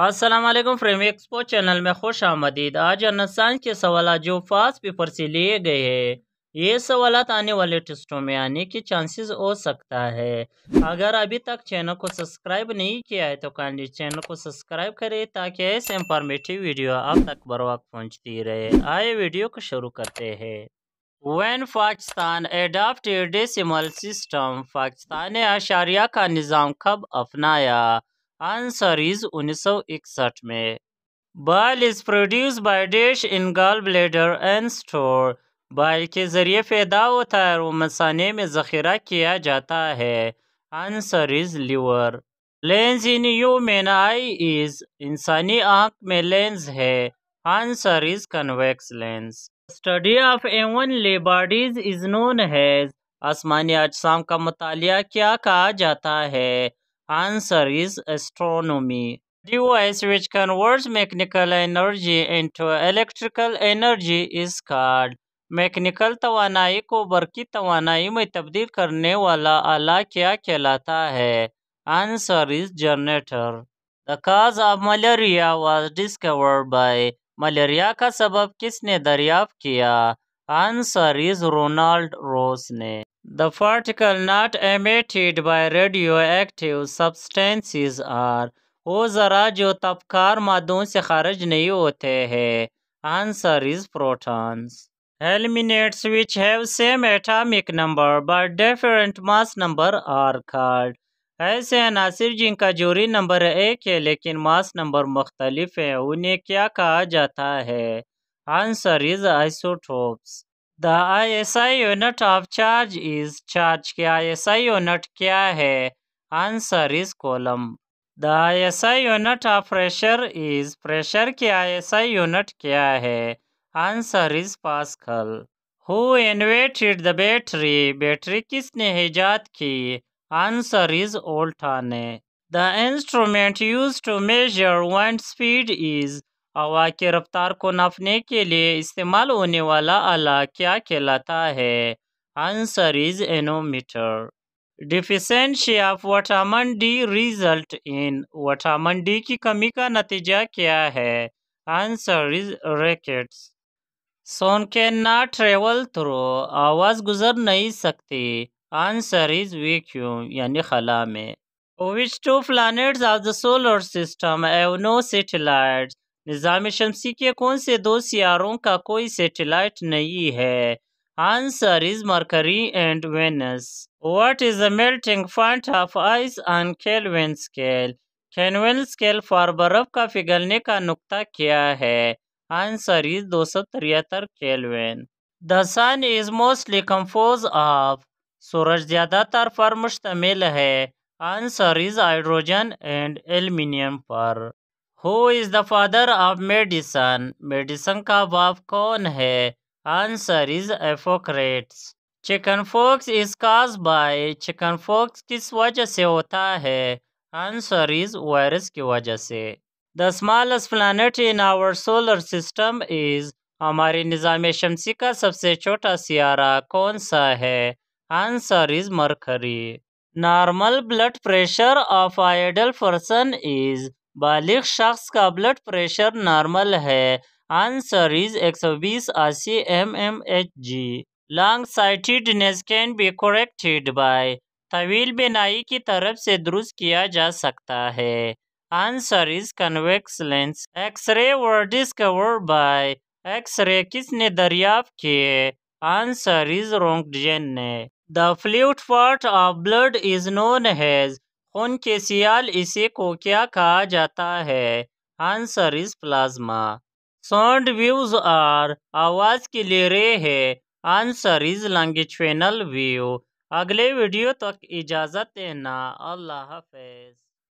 Aslam frame expo channel में खुश आमदीद आज अनसाइंस के सवाल जो फास्ट पेपर से लिए गए हैं ये सवाल आने वाले टेस्टों में आने के चांसेस हो सकता है अगर अभी तक चैनल को सब्सक्राइब नहीं किया है तो काइंडली चैनल को सब्सक्राइब करें ताकि ऐसे इंफॉर्मेटिव वीडियो आप तक बर वक्त पहुँचती रहे आए वीडियो को शुरू करते हैं when Pakistan adapt decimal system Pakistan ने आशारिया का निज़ाम कब अपनाया आंसर इज 1961 में bile is produce by dish in gall bladder and store bile के ज़रिए पैदा होता है और मसाने में ज़ख़ीरा किया जाता है answer is liver lens in you human eye is इंसानी आंख में लेंस है answer is convex lens study of heavenly bodies is known है आसमानी अजसाम का मतलब क्या कहा जाता है Answer is astronomy. Device which converts mechanical energy into electrical energy is called mechanical तोानाई को बरकी तोानाई में तब्दील करने वाला आला क्या कहलाता है answer is generator the cause of malaria was discovered by malaria का सबब किसने दरियाफ्त किया आंसर इज रोनाल्ड रोस ने The particle not emitted by radioactive substances are वो जरा जो तबकार मादों से खारिज नहीं होते हैं answer is protons elements which have same atomic number but different mass number are called ऐसे अनासर जिनका जोरी नंबर एक है लेकिन मास नंबर मुख्तलिफ है उन्हें क्या कहा जाता है answer is isotopes the I S I unit of charge is charge के आई एस आई यूनिट क्या है answer is coulomb the ISI unit of pressure is pressure के आई एस आई यूनिट क्या है answer is pascal who invented the battery battery किसने ईजाद की answer is Volta ने the instrument use to measure wind speed is हवा के रफ्तार को नापने के लिए इस्तेमाल होने वाला आला क्या कहलाता है answer is anemometer deficiency of vitamin D result in vitamin D की कमी का नतीजा क्या है answer is rickets sound can not travel through आवाज़ गुजर नहीं सकती आंसर इज वैक्यूम यानी खला में which two planets of the solar system have no satellite निज़ाम शमसी के कौन से दो सियारों का कोई सेटेलाइट नहीं है answer is Mercury and Venus what is the melting point of ice on Kelvin scale Kelvin scale for बर्फ का पिघलने का नुकता क्या है आंसर इज दो सौ तिहत्तर Kelvin the sun is mostly compose of सूरज ज़्यादातर पर मुश्तमिल है answer is hydrogen and aluminium पर who is the father of medicine medicine का बाप कौन है answer is Hippocrates chicken pox is cause by chicken pox किस वजह से होता है आंसर इज वायरस की वजह से the smallest planet in our solar system is हमारे निज़ाम शमसी का सबसे छोटा सियारा कौन सा है answer is Mercury normal blood pressure of ideal person is बालिग शख्स का ब्लड प्रेशर नॉर्मल है आंसर इज 120 अस्सी M M H G long sightedness can be corrected by तवील बिनाई की तरफ से दुरुस्त किया जा सकता है answer is convex lens X-ray were discovered by X-ray किसने दरियाफ्त किए आंसर इज रोंगजेन ने the fluid part of blood is known as सियाल इसी को क्या कहा जाता है answer is plasma sound waves are आवाज के लिए रे है आंसर इज लॉन्गिट्यूनल व्यू अगले वीडियो तक इजाज़त देना अल्लाह हाफिज